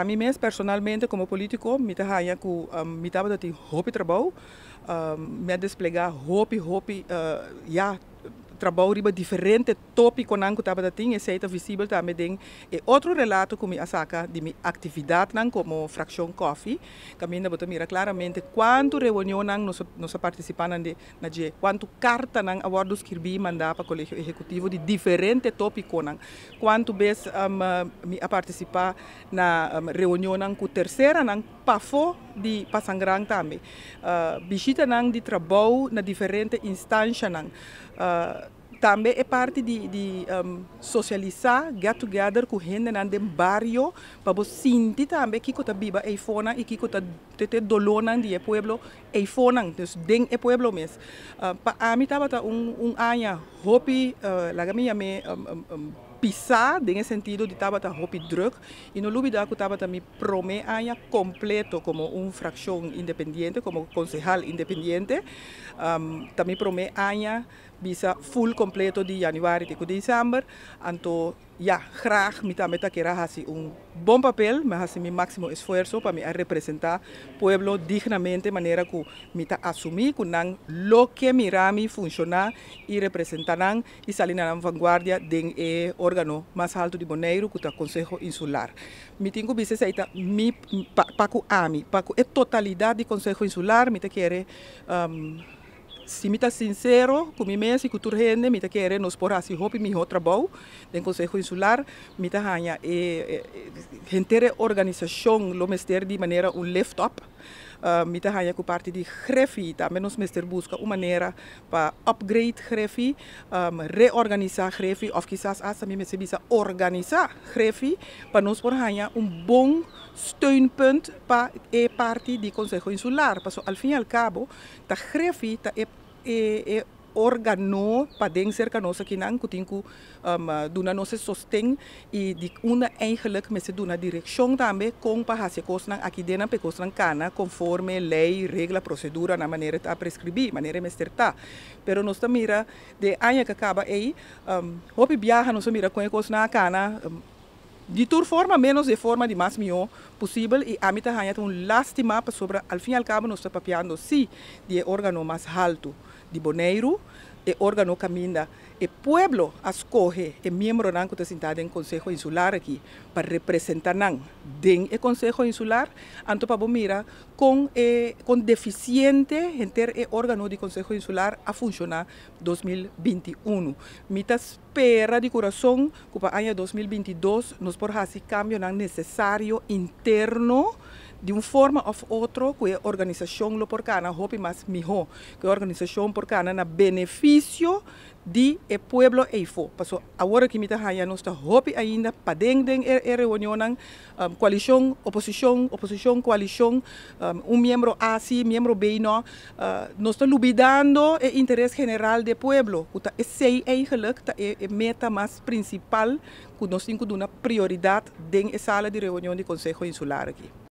A mim mesmo, personalmente, como político, me trabalha com me trabalha trabalho, me desplegar roupa, ah, roupa, já Trabajo riba diferentes tópicos nanco tava da e seita visible ding e eh, relato que a asaka, de mi actividad como Fracción coffee también que mira claramente quanto reunión nan reuniones participamos participan de na cuántas quanto carta nan awardos kirbi manda para colegio executivo de diferente tópico nan quanto vez um, a participar na um, PAFO di pasangrang também. Uh, eh, visita nang di trabalho na diferentes instâncias nang. Uh, eh, tambe e parte di, di um, ehm, socializar, get together com gente nande barrio, para sinti tambe também que está e fona e que está tete di e pueblo e fona, então den e pueblo mes. Uh, eh, para mim estava un, um ano, hopi, uh, laga minha me um, um, um, pisar, en ese sentido de tabata hopi druk, y no olvidar que tabata me prome año completo como un fracción independiente, como concejal independiente, también prome año visa full completo de enero y diciembre, anto ya, graag que quiera hacer un buen papel, me mi máximo esfuerzo para mí representar pueblo dignamente, manera que me asumir que lo que mi funciona y representarán y salir a la vanguardia del eh, órgano más alto de Moneiro, que el Consejo Insular. Mi tengo bises mi paco ami, para e totalidad del Consejo Insular, me quiere um, si me está sincero con mi mesa y con tu gente, me está queriendo nos por así hobby mi otro trabajo del consejo Insular, me está eh, e, gente e, lo de manera un lift up. Eh, mita hanya ku parti di grefi ta menos mister buska manera pa upgrade grefi um, reorganisa grefi of kisas asa mi mese bisa organisa grefi pa nos por hanya un bon steunpunt pa e parti di consejo insular pa so al fin al cabo ta grefi ta e e, e organo padeng cerca nossa que não cutinku um, ah, duna nossa sostém e de uma eigenlijk met se duna direção também com para cosas cosnan aqui dentro pe cosnan cana conforme lei regla procedura na maneira a prescribir maneira mesterta pero nós mira de anha que acaba ahí, um, hopi biaja nós mira com cosnan cana um, de toda forma, menos de forma de mais melhor possível. E a minha também tem um mapa sobre, ao fim e ao cabo, nós estamos papiando, sim, de órgão mais alto de Boneiro, el eh, órgano camina, el eh, pueblo escoge el eh, miembro nan que sentado en Consejo Insular aquí para representar nan den el Consejo Insular, anto para mira con con deficiente enter órgano del Consejo Insular a funcionar 2021. Mitas espera de corazón que para 2022 nos por así cambio nan necesario interno de una forma u otro, que organización lo loporcana, hope más que organización organización porcana na beneficio de el pueblo eifo. Paso ahora que mita haya nos no estamos ainda padenden la er, e er reunión um, coalición, oposición, oposición, coalición, um, un miembro así, miembro B no, uh, nos el interés general del pueblo. Esa es e la e, e meta más principal que nos tiene una prioridad en la sala de reunión del consejo insular aquí.